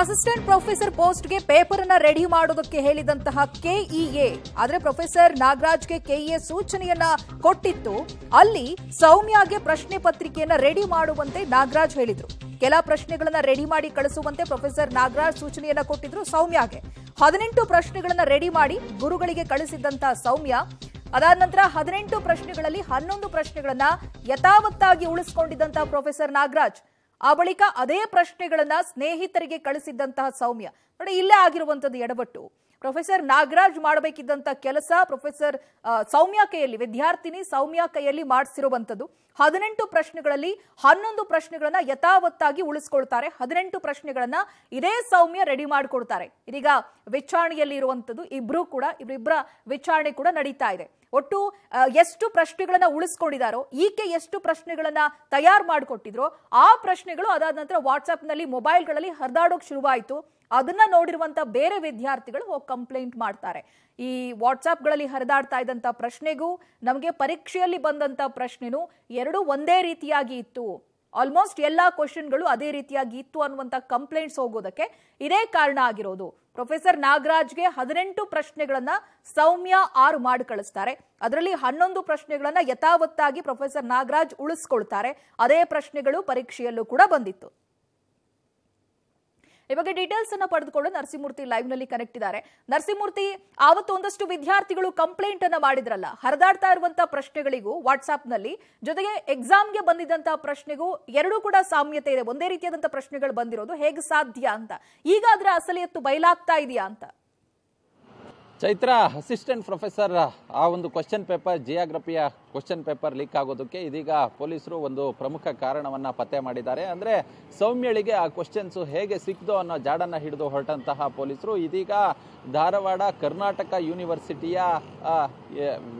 Assistant professor ಪೋಸ್ಟ್ಗೆ paper ಅನ್ನ ready ಮಾಡೋದಕ್ಕೆ ಹೇಳಿದಂತಹ ಕೆಇಎ ಆದರೆ ಪ್ರೊಫೆಸರ್ ನಾಗರಾಜ್ಗೆ ಕೆಇಎ ಸೂಚನೆಯನ್ನ ಕೊಟ್ಟಿತ್ತು ಅಲ್ಲಿ ಸೌಮ್ಯಾಗೆ ಪ್ರಶ್ನೆ ಪತ್ರಿಕೆಯನ್ನ ರೆಡಿ ಮಾಡುವಂತೆ ನಾಗರಾಜ್ ಹೇಳಿದ್ರು ಕೆಲ ಪ್ರಶ್ನೆಗಳನ್ನ ರೆಡಿ ಮಾಡಿ ಕಳಿಸುವಂತೆ ಪ್ರೊಫೆಸರ್ ನಾಗರಾಜ್ ಸೂಚನೆಯನ್ನ ಕೊಟ್ಟಿದ್ರು ಸೌಮ್ಯಾಗೆ ಹದಿನೆಂಟು ಪ್ರಶ್ನೆಗಳನ್ನ ರೆಡಿ ಮಾಡಿ ಗುರುಗಳಿಗೆ ಕಳಿಸಿದ್ದಂತಹ ಸೌಮ್ಯ ಅದಾದ ನಂತರ ಹದಿನೆಂಟು ಪ್ರಶ್ನೆಗಳಲ್ಲಿ ಹನ್ನೊಂದು ಪ್ರಶ್ನೆಗಳನ್ನ ಯಥಾವತ್ತಾಗಿ ಉಳಿಸಿಕೊಂಡಿದ್ದಂತಹ ಪ್ರೊಫೆಸರ್ ನಾಗರಾಜ್ ಆ ಬಳಿಕ ಅದೇ ಪ್ರಶ್ನೆಗಳನ್ನ ಸ್ನೇಹಿತರಿಗೆ ಕಳಿಸಿದ್ದಂತಹ ಸೌಮ್ಯ ನೋಡಿ ಇಲ್ಲೇ ಆಗಿರುವಂತದ್ದು ಎಡವಟ್ಟು ಪ್ರೊಫೆಸರ್ ನಾಗರಾಜ್ ಮಾಡಬೇಕಿದ್ದಂತ ಕೆಲಸ ಪ್ರೊಫೆಸರ್ ಸೌಮ್ಯ ಕೈಯಲ್ಲಿ ವಿದ್ಯಾರ್ಥಿನಿ ಸೌಮ್ಯ ಕೈಯಲ್ಲಿ ಮಾಡಿಸಿರುವಂಥದ್ದು ಹದಿನೆಂಟು ಪ್ರಶ್ನೆಗಳಲ್ಲಿ ಹನ್ನೊಂದು ಪ್ರಶ್ನೆಗಳನ್ನ ಯಥಾವತ್ತಾಗಿ ಉಳಿಸ್ಕೊಳ್ತಾರೆ ಹದಿನೆಂಟು ಪ್ರಶ್ನೆಗಳನ್ನ ಇದೇ ಸೌಮ್ಯ ರೆಡಿ ಮಾಡಿಕೊಡ್ತಾರೆ ಇದೀಗ ವಿಚಾರಣೆಯಲ್ಲಿ ಇರುವಂತದ್ದು ಇಬ್ರು ಕೂಡ ಇವರಿಬ್ಬರ ವಿಚಾರಣೆ ಕೂಡ ನಡೀತಾ ಇದೆ ಒಟ್ಟು ಎಷ್ಟು ಪ್ರಶ್ನೆಗಳನ್ನ ಉಳಿಸ್ಕೊಂಡಿದಾರೋ ಈಕೆ ಎಷ್ಟು ಪ್ರಶ್ನೆಗಳನ್ನ ತಯಾರು ಮಾಡಿಕೊಟ್ಟಿದ್ರು ಆ ಪ್ರಶ್ನೆಗಳು ಅದಾದ ನಂತರ ನಲ್ಲಿ ಮೊಬೈಲ್ಗಳಲ್ಲಿ ಹರಿದಾಡೋಕೆ ಶುರುವಾಯಿತು ಅದನ್ನ ನೋಡಿರುವಂತ ಬೇರೆ ವಿದ್ಯಾರ್ಥಿಗಳು ಹೋಗಿ ಕಂಪ್ಲೇಂಟ್ ಮಾಡ್ತಾರೆ ಈ ವಾಟ್ಸ್ಆಪ್ಗಳಲ್ಲಿ ಹರಿದಾಡ್ತಾ ಇದ್ದಂಥ ಪ್ರಶ್ನೆಗೂ ನಮಗೆ ಪರೀಕ್ಷೆಯಲ್ಲಿ ಬಂದಂಥ ಪ್ರಶ್ನೆನೂ ಎರಡು ಒಂದೇ ರೀತಿಯಾಗಿ ಇತ್ತು ಆಲ್ಮೋಸ್ಟ್ ಎಲ್ಲ ಕ್ವಶನ್ಗಳು ಅದೇ ರೀತಿಯಾಗಿ ಇತ್ತು ಅನ್ನುವಂಥ ಕಂಪ್ಲೇಂಟ್ಸ್ ಹೋಗೋದಕ್ಕೆ ಇದೇ ಕಾರಣ ಆಗಿರೋದು ಪ್ರೊಫೆಸರ್ ನಾಗರಾಜ್ಗೆ ಹದಿನೆಂಟು ಪ್ರಶ್ನೆಗಳನ್ನ ಸೌಮ್ಯ ಆರು ಮಾಡಿ ಕಳಿಸ್ತಾರೆ ಅದರಲ್ಲಿ ಹನ್ನೊಂದು ಪ್ರಶ್ನೆಗಳನ್ನ ಯಥಾವತ್ತಾಗಿ ಪ್ರೊಫೆಸರ್ ನಾಗರಾಜ್ ಉಳಿಸ್ಕೊಳ್ತಾರೆ ಅದೇ ಪ್ರಶ್ನೆಗಳು ಪರೀಕ್ಷೆಯಲ್ಲೂ ಕೂಡ ಬಂದಿತ್ತು ಈ ಬಗ್ಗೆ ಡೀಟೇಲ್ಸ್ ಅನ್ನ ಪಡೆದುಕೊಂಡು ನರಸಿಂಹಮೂರ್ತಿ ಲೈವ್ ನಲ್ಲಿ ಕನೆಕ್ಟ್ ಇದ್ದಾರೆ ನರಸಿಂಹಮೂರ್ತಿ ಆವತ್ತು ಒಂದಷ್ಟು ವಿದ್ಯಾರ್ಥಿಗಳು ಕಂಪ್ಲೇಂಟ್ ಅನ್ನ ಮಾಡಿದ್ರಲ್ಲ ಹರಿದಾಡ್ತಾ ಇರುವಂತಹ ಪ್ರಶ್ನೆಗಳಿಗೂ ವಾಟ್ಸ್ಆಪ್ ನಲ್ಲಿ ಜೊತೆಗೆ ಎಕ್ಸಾಮ್ಗೆ ಬಂದಿದ್ದಂತಹ ಪ್ರಶ್ನೆಗೂ ಎರಡೂ ಕೂಡ ಸಾಮ್ಯತೆ ಇದೆ ಒಂದೇ ರೀತಿಯಾದಂತಹ ಪ್ರಶ್ನೆಗಳು ಬಂದಿರೋದು ಹೇಗೆ ಸಾಧ್ಯ ಅಂತ ಈಗ ಅದರ ಅಸಲಿಯತ್ತು ಬಯಲಾಗ್ತಾ ಇದೆಯಾ ಅಂತ ಚೈತ್ರ ಅಸಿಸ್ಟೆಂಟ್ ಪ್ರೊಫೆಸರ್ ಆ ಒಂದು ಕ್ವಶನ್ ಪೇಪರ್ ಜಿಯಾಗ್ರಫಿಯ ಕ್ವಶನ್ ಪೇಪರ್ ಲೀಕ್ ಆಗೋದಕ್ಕೆ ಇದೀಗ ಪೊಲೀಸರು ಒಂದು ಪ್ರಮುಖ ಕಾರಣವನ್ನು ಪತ್ತೆ ಮಾಡಿದ್ದಾರೆ ಅಂದರೆ ಸೌಮ್ಯಳಿಗೆ ಆ ಕ್ವಶನ್ಸು ಹೇಗೆ ಸಿಕ್ತು ಅನ್ನೋ ಜಾಡನ್ನು ಹಿಡಿದು ಹೊರಟಂತಹ ಪೊಲೀಸರು ಇದೀಗ ಧಾರವಾಡ ಕರ್ನಾಟಕ ಯೂನಿವರ್ಸಿಟಿಯ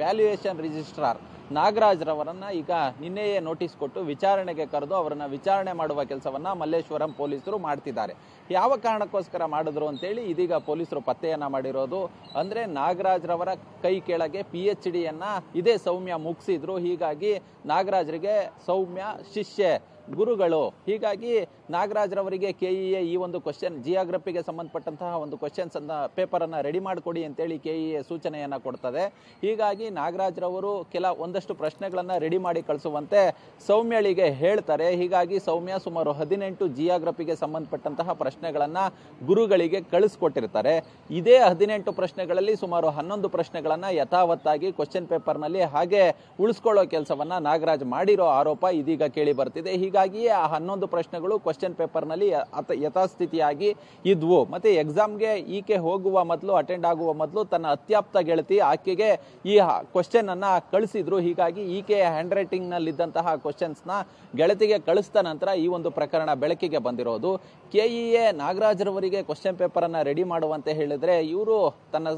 ವ್ಯಾಲ್ಯೂಯೇಷನ್ ರಿಜಿಸ್ಟ್ರಾರ್ ನಾಗರಾಜ್ರವರನ್ನು ಈಗ ನಿನ್ನೆಯೇ ನೋಟಿಸ್ ಕೊಟ್ಟು ವಿಚಾರಣೆಗೆ ಕರೆದು ಅವರನ್ನು ವಿಚಾರಣೆ ಮಾಡುವ ಕೆಲಸವನ್ನ ಮಲ್ಲೇಶ್ವರಂ ಪೊಲೀಸರು ಮಾಡ್ತಿದ್ದಾರೆ ಯಾವ ಕಾರಣಕ್ಕೋಸ್ಕರ ಮಾಡಿದ್ರು ಅಂತೇಳಿ ಇದೀಗ ಪೊಲೀಸರು ಪತ್ತೆಯನ್ನ ಮಾಡಿರೋದು ಅಂದರೆ ನಾಗರಾಜ್ರವರ ಕೈ ಕೆಳಗೆ ಪಿ ಎಚ್ ಡಿಯನ್ನು ಇದೇ ಸೌಮ್ಯ ಮುಗಿಸಿ ಇದ್ರು ಹೀಗಾಗಿ ನಾಗರಾಜರಿಗೆ ಸೌಮ್ಯ ಶಿಷ್ಯೆ ಗುರುಗಳು ಹೀಗಾಗಿ ನಾಗರಾಜ್ರವರಿಗೆ ಕೆ ಇ ಎ ಈ ಒಂದು ಕ್ವಶನ್ ಜಿಯಾಗ್ರಫಿಗೆ ಸಂಬಂಧಪಟ್ಟಂತಹ ಒಂದು ಪೇಪರ್ ಪೇಪರನ್ನು ರೆಡಿ ಮಾಡಿಕೊಡಿ ಅಂತೇಳಿ ಕೆ ಇ e ಎ ಸೂಚನೆಯನ್ನು ಕೊಡ್ತದೆ ಹೀಗಾಗಿ ನಾಗರಾಜ್ರವರು ಕೆಲ ಒಂದಷ್ಟು ಪ್ರಶ್ನೆಗಳನ್ನು ರೆಡಿ ಮಾಡಿ ಕಳಿಸುವಂತೆ ಸೌಮ್ಯಳಿಗೆ ಹೇಳ್ತಾರೆ ಹೀಗಾಗಿ ಸೌಮ್ಯ ಸುಮಾರು ಹದಿನೆಂಟು ಜಿಯಾಗ್ರಫಿಗೆ ಸಂಬಂಧಪಟ್ಟಂತಹ ಪ್ರಶ್ನೆಗಳನ್ನು ಗುರುಗಳಿಗೆ ಕಳಿಸ್ಕೊಟ್ಟಿರ್ತಾರೆ ಇದೇ ಹದಿನೆಂಟು ಪ್ರಶ್ನೆಗಳಲ್ಲಿ ಸುಮಾರು ಹನ್ನೊಂದು ಪ್ರಶ್ನೆಗಳನ್ನು ಯಥಾವತ್ತಾಗಿ ಕ್ವಶನ್ ಪೇಪರ್ನಲ್ಲಿ ಹಾಗೆ ಉಳಿಸ್ಕೊಳ್ಳೋ ಕೆಲಸವನ್ನು ನಾಗರಾಜ್ ಮಾಡಿರೋ ಆರೋಪ ಇದೀಗ ಕೇಳಿ ಬರ್ತಿದೆ ಹೀಗಾಗಿ ಹೀಗಾಗಿಯೇ ಆ ಹನ್ನೊಂದು ಪ್ರಶ್ನೆಗಳು ಕ್ವಶನ್ ಪೇಪರ್ನಲ್ಲಿ ಅತ ಯಥಾಸ್ಥಿತಿಯಾಗಿ ಇದ್ವು ಮತ್ತು ಎಕ್ಸಾಮ್ಗೆ ಈಕೆ ಹೋಗುವ ಮೊದಲು ಅಟೆಂಡ್ ಆಗುವ ಮೊದಲು ತನ್ನ ಅತ್ಯಾಪ್ತ ಗೆಳತಿ ಆಕೆಗೆ ಈ ಕ್ವಶನನ್ನು ಕಳಿಸಿದ್ರು ಹೀಗಾಗಿ ಈಕೆ ಹ್ಯಾಂಡ್ ರೈಟಿಂಗ್ನಲ್ಲಿದ್ದಂತಹ ಕ್ವಶನ್ಸ್ನ ಗೆಳತಿಗೆ ಕಳಿಸಿದ ನಂತರ ಈ ಒಂದು ಪ್ರಕರಣ ಬೆಳಕಿಗೆ ಬಂದಿರೋದು ಕೆ ಇ ಎ ನಾಗರಾಜ್ರವರಿಗೆ ಕ್ವಶನ್ ಪೇಪರನ್ನು ರೆಡಿ ಮಾಡುವಂತೆ ಹೇಳಿದರೆ ಇವರು ತನ್ನ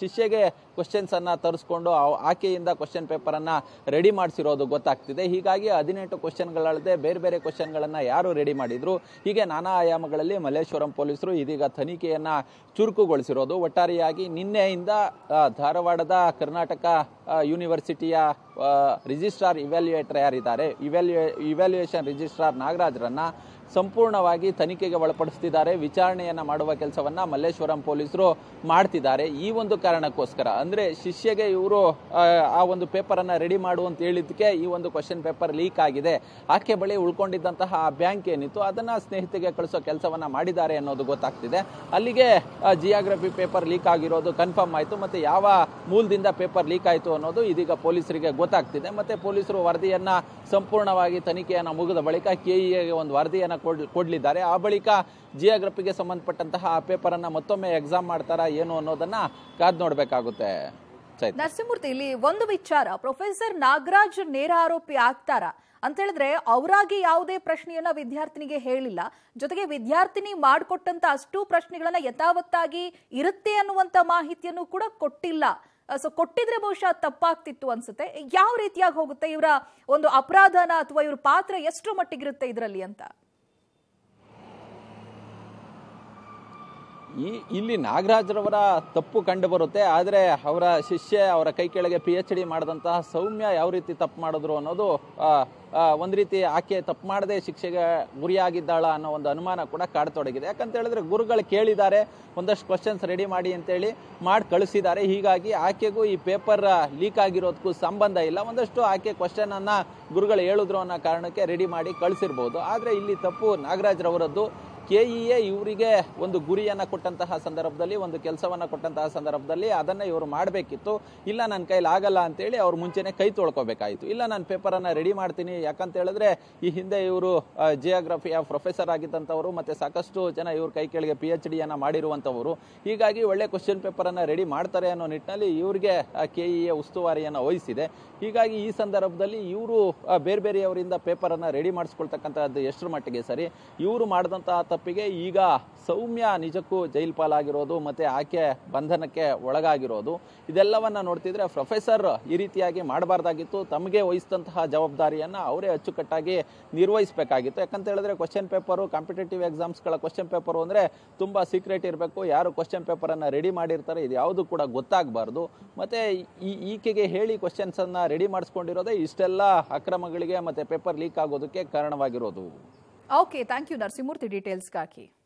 ಶಿಷ್ಯಗೆ ಕ್ವಶನ್ಸನ್ನು ತರಿಸ್ಕೊಂಡು ಆಕೆಯಿಂದ ಕ್ವಶನ್ ಪೇಪರನ್ನು ರೆಡಿ ಮಾಡಿಸಿರೋದು ಗೊತ್ತಾಗ್ತಿದೆ ಹೀಗಾಗಿ ಹದಿನೆಂಟು ಕ್ವಶನ್ಗಳಲ್ಲದೆ ಬೇರೆ ಬೇರೆ ಬೇರೆ ಕ್ವಶನ್ಗಳನ್ನು ಯಾರು ರೆಡಿ ಮಾಡಿದ್ರು ಹೀಗೆ ನಾನಾ ಆಯಾಮಗಳಲ್ಲಿ ಮಲ್ಲೇಶ್ವರಂ ಪೊಲೀಸರು ಇದೀಗ ತನಿಖೆಯನ್ನು ಚುರುಕುಗೊಳಿಸಿರೋದು ಒಟ್ಟಾರೆಯಾಗಿ ನಿನ್ನೆಯಿಂದ ಧಾರವಾಡದ ಕರ್ನಾಟಕ ಯೂನಿವರ್ಸಿಟಿಯ ರಿಜಿಸ್ಟ್ರಾರ್ ಇವ್ಯಾಲ್ಯುಯೇಟರ್ ಯಾರಿದ್ದಾರೆ ಇವ್ಯಾಲ್ಯು ಇವ್ಯಾಲ್ಯುಯೇಷನ್ ರಿಜಿಸ್ಟ್ರಾರ್ ನಾಗರಾಜ್ರನ್ನು ಸಂಪೂರ್ಣವಾಗಿ ತನಿಖೆಗೆ ಒಳಪಡಿಸ್ತಿದ್ದಾರೆ ವಿಚಾರಣೆಯನ್ನು ಮಾಡುವ ಕೆಲಸವನ್ನು ಮಲ್ಲೇಶ್ವರಂ ಪೊಲೀಸರು ಮಾಡ್ತಿದ್ದಾರೆ ಈ ಒಂದು ಕಾರಣಕ್ಕೋಸ್ಕರ ಅಂದರೆ ಶಿಷ್ಯಗೆ ಇವರು ಆ ಒಂದು ಪೇಪರನ್ನು ರೆಡಿ ಮಾಡು ಅಂತ ಹೇಳಿದ್ದಕ್ಕೆ ಈ ಒಂದು ಕ್ವಶನ್ ಪೇಪರ್ ಲೀಕ್ ಆಗಿದೆ ಆಕೆ ಬಳಿ ಉಳ್ಕೊಂಡಿದ್ದಂತಹ ಆ ಬ್ಯಾಂಕ್ ಏನಿತ್ತು ಅದನ್ನು ಸ್ನೇಹಿತಿಗೆ ಕಳಿಸೋ ಕೆಲಸವನ್ನು ಮಾಡಿದ್ದಾರೆ ಅನ್ನೋದು ಗೊತ್ತಾಗ್ತಿದೆ ಅಲ್ಲಿಗೆ ಜಿಯಾಗ್ರಫಿ ಪೇಪರ್ ಲೀಕ್ ಆಗಿರೋದು ಕನ್ಫರ್ಮ್ ಆಯಿತು ಮತ್ತು ಯಾವ ಮೂಲದಿಂದ ಪೇಪರ್ ಲೀಕ್ ಆಯಿತು ಅನ್ನೋದು ಇದೀಗ ಪೊಲೀಸರಿಗೆ ಗೊತ್ತಾಗ್ತಿದೆ ಮತ್ತು ಪೊಲೀಸರು ವರದಿಯನ್ನು ಸಂಪೂರ್ಣವಾಗಿ ತನಿಖೆಯನ್ನು ಮುಗಿದ ಬಳಿಕ ಕೆಇಎಗೆ ಒಂದು ವರದಿಯನ್ನು ಕೊಡ್ಲಿ ಕೊಡಲಿದ್ದಾರೆ ಆ ಬಳಿಕ ಜಿಯೋಗ್ರಫಿಗೆ ಸಂಬಂಧಪಟ್ಟಂತಹ ಆ ಪೇಪರನ್ನು ಮತ್ತೊಮ್ಮೆ ಎಕ್ಸಾಮ್ ಮಾಡ್ತಾರಾ ಏನು ಅನ್ನೋದನ್ನ ಕಾದ್ ನೋಡಬೇಕಾಗುತ್ತೆ ನರಸಿಂಹಮೂರ್ತಿ ಇಲ್ಲಿ ಒಂದು ವಿಚಾರ ಪ್ರೊಫೆಸರ್ ನಾಗರಾಜ್ ನೇರ ಆರೋಪಿ ಆಗ್ತಾರ ಅಂತ ಹೇಳಿದ್ರೆ ಅವರಾಗಿ ಯಾವುದೇ ಪ್ರಶ್ನೆಯನ್ನ ವಿದ್ಯಾರ್ಥಿನಿಗೆ ಹೇಳಿಲ್ಲ ಜೊತೆಗೆ ವಿದ್ಯಾರ್ಥಿನಿ ಮಾಡಿಕೊಟ್ಟಂತ ಅಷ್ಟು ಪ್ರಶ್ನೆಗಳನ್ನ ಯಥಾವತ್ತಾಗಿ ಇರುತ್ತೆ ಅನ್ನುವಂತ ಮಾಹಿತಿಯನ್ನು ಕೂಡ ಕೊಟ್ಟಿಲ್ಲ ಸೊ ಕೊಟ್ಟಿದ್ರೆ ಬಹುಶಃ ತಪ್ಪಾಗ್ತಿತ್ತು ಅನ್ಸುತ್ತೆ ಯಾವ ರೀತಿಯಾಗಿ ಹೋಗುತ್ತೆ ಇವರ ಒಂದು ಅಪರಾಧನ ಅಥವಾ ಇವ್ರ ಪಾತ್ರ ಎಷ್ಟು ಮಟ್ಟಿಗಿರುತ್ತೆ ಇದರಲ್ಲಿ ಅಂತ ಈ ಇಲ್ಲಿ ನಾಗರಾಜ್ರವರ ತಪ್ಪು ಕಂಡು ಬರುತ್ತೆ ಆದರೆ ಅವರ ಶಿಷ್ಯ ಅವರ ಕೈ ಕೆಳಗೆ ಪಿ ಎಚ್ ಡಿ ಮಾಡಿದಂತಹ ಸೌಮ್ಯ ಯಾವ ರೀತಿ ತಪ್ಪು ಮಾಡಿದ್ರು ಅನ್ನೋದು ಒಂದು ರೀತಿ ಆಕೆ ತಪ್ಪು ಮಾಡದೆ ಶಿಕ್ಷೆಗೆ ಗುರಿಯಾಗಿದ್ದಾಳ ಅನ್ನೋ ಒಂದು ಅನುಮಾನ ಕೂಡ ಕಾಡ್ತೊಡಗಿದೆ ಯಾಕಂತ ಹೇಳಿದ್ರೆ ಗುರುಗಳು ಕೇಳಿದ್ದಾರೆ ಒಂದಷ್ಟು ಕ್ವಶನ್ಸ್ ರೆಡಿ ಮಾಡಿ ಅಂತೇಳಿ ಮಾಡಿ ಕಳಿಸಿದ್ದಾರೆ ಹೀಗಾಗಿ ಆಕೆಗೂ ಈ ಪೇಪರ್ ಲೀಕ್ ಆಗಿರೋದಕ್ಕೂ ಸಂಬಂಧ ಇಲ್ಲ ಒಂದಷ್ಟು ಆಕೆ ಕ್ವಶನನ್ನು ಗುರುಗಳು ಹೇಳಿದ್ರು ಅನ್ನೋ ಕಾರಣಕ್ಕೆ ರೆಡಿ ಮಾಡಿ ಕಳಿಸಿರ್ಬೋದು ಆದರೆ ಇಲ್ಲಿ ತಪ್ಪು ನಾಗರಾಜ್ರವರದ್ದು ಕೆ ಇ ಎ ಇವರಿಗೆ ಒಂದು ಗುರಿಯನ್ನು ಕೊಟ್ಟಂತಹ ಸಂದರ್ಭದಲ್ಲಿ ಒಂದು ಕೆಲಸವನ್ನು ಕೊಟ್ಟಂತಹ ಸಂದರ್ಭದಲ್ಲಿ ಅದನ್ನು ಇವರು ಮಾಡಬೇಕಿತ್ತು ಇಲ್ಲ ನನ್ನ ಕೈಲಿ ಆಗಲ್ಲ ಅಂತೇಳಿ ಅವ್ರು ಮುಂಚೆನೇ ಕೈ ತೊಳ್ಕೊಬೇಕಾಯಿತು ಇಲ್ಲ ನಾನು ಪೇಪರನ್ನು ರೆಡಿ ಮಾಡ್ತೀನಿ ಯಾಕಂತ ಹೇಳಿದ್ರೆ ಈ ಹಿಂದೆ ಇವರು ಜಿಯೋಗ್ರಫಿಯ ಪ್ರೊಫೆಸರ್ ಆಗಿದ್ದಂಥವರು ಮತ್ತು ಸಾಕಷ್ಟು ಜನ ಇವ್ರ ಕೈ ಕೆಳಗೆ ಪಿ ಎಚ್ ಡಿಯನ್ನು ಮಾಡಿರುವಂಥವರು ಹೀಗಾಗಿ ಒಳ್ಳೆ ಕ್ವಶನ್ ಪೇಪರನ್ನು ರೆಡಿ ಮಾಡ್ತಾರೆ ಅನ್ನೋ ನಿಟ್ಟಿನಲ್ಲಿ ಇವರಿಗೆ ಕೆ ಇ ಎ e ಉಸ್ತುವಾರಿಯನ್ನು ವಹಿಸಿದೆ ಹೀಗಾಗಿ ಈ ಸಂದರ್ಭದಲ್ಲಿ ಇವರು ಬೇರೆ ಬೇರೆಯವರಿಂದ ಪೇಪರನ್ನು ರೆಡಿ ಮಾಡಿಸ್ಕೊಳ್ತಕ್ಕಂಥದ್ದು ಎಷ್ಟರ ಮಟ್ಟಿಗೆ ಸರಿ ಇವರು ಮಾಡಿದಂತಹ ತಪ್ಪಿಗೆ ಈಗ ಸೌಮ್ಯ ನಿಜಕ್ಕೂ ಜೈಲು ಪಾಲಾಗಿರೋದು ಮತ್ತು ಆಕೆ ಬಂಧನಕ್ಕೆ ಒಳಗಾಗಿರೋದು ಇದೆಲ್ಲವನ್ನು ನೋಡ್ತಿದ್ರೆ ಪ್ರೊಫೆಸರ್ ಈ ರೀತಿಯಾಗಿ ಮಾಡಬಾರ್ದಾಗಿತ್ತು ತಮಗೆ ವಹಿಸಿದಂತಹ ಜವಾಬ್ದಾರಿಯನ್ನು ಅವರೇ ಅಚ್ಚುಕಟ್ಟಾಗಿ ನಿರ್ವಹಿಸಬೇಕಾಗಿತ್ತು ಯಾಕಂತ ಹೇಳಿದ್ರೆ ಕ್ವಶನ್ ಪೇಪರು ಕಾಂಪಿಟೇಟಿವ್ ಎಕ್ಸಾಮ್ಸ್ಗಳ ಕ್ವಶನ್ ಪೇಪರು ಅಂದರೆ ತುಂಬ ಸೀಕ್ರೆಟ್ ಇರಬೇಕು ಯಾರು ಕ್ವಶನ್ ಪೇಪರನ್ನು ರೆಡಿ ಮಾಡಿರ್ತಾರೆ ಇದು ಯಾವುದು ಕೂಡ ಗೊತ್ತಾಗಬಾರ್ದು ಮತ್ತು ಈ ಈಕೆಗೆ ಹೇಳಿ ಕ್ವಶನ್ಸನ್ನು ರೆಡಿ ಮಾಡಿಸ್ಕೊಂಡಿರೋದೇ ಇಷ್ಟೆಲ್ಲ ಅಕ್ರಮಗಳಿಗೆ ಮತ್ತು ಪೇಪರ್ ಲೀಕ್ ಆಗೋದಕ್ಕೆ ಕಾರಣವಾಗಿರೋದು Okay, thank you Narsimurthy details kaki.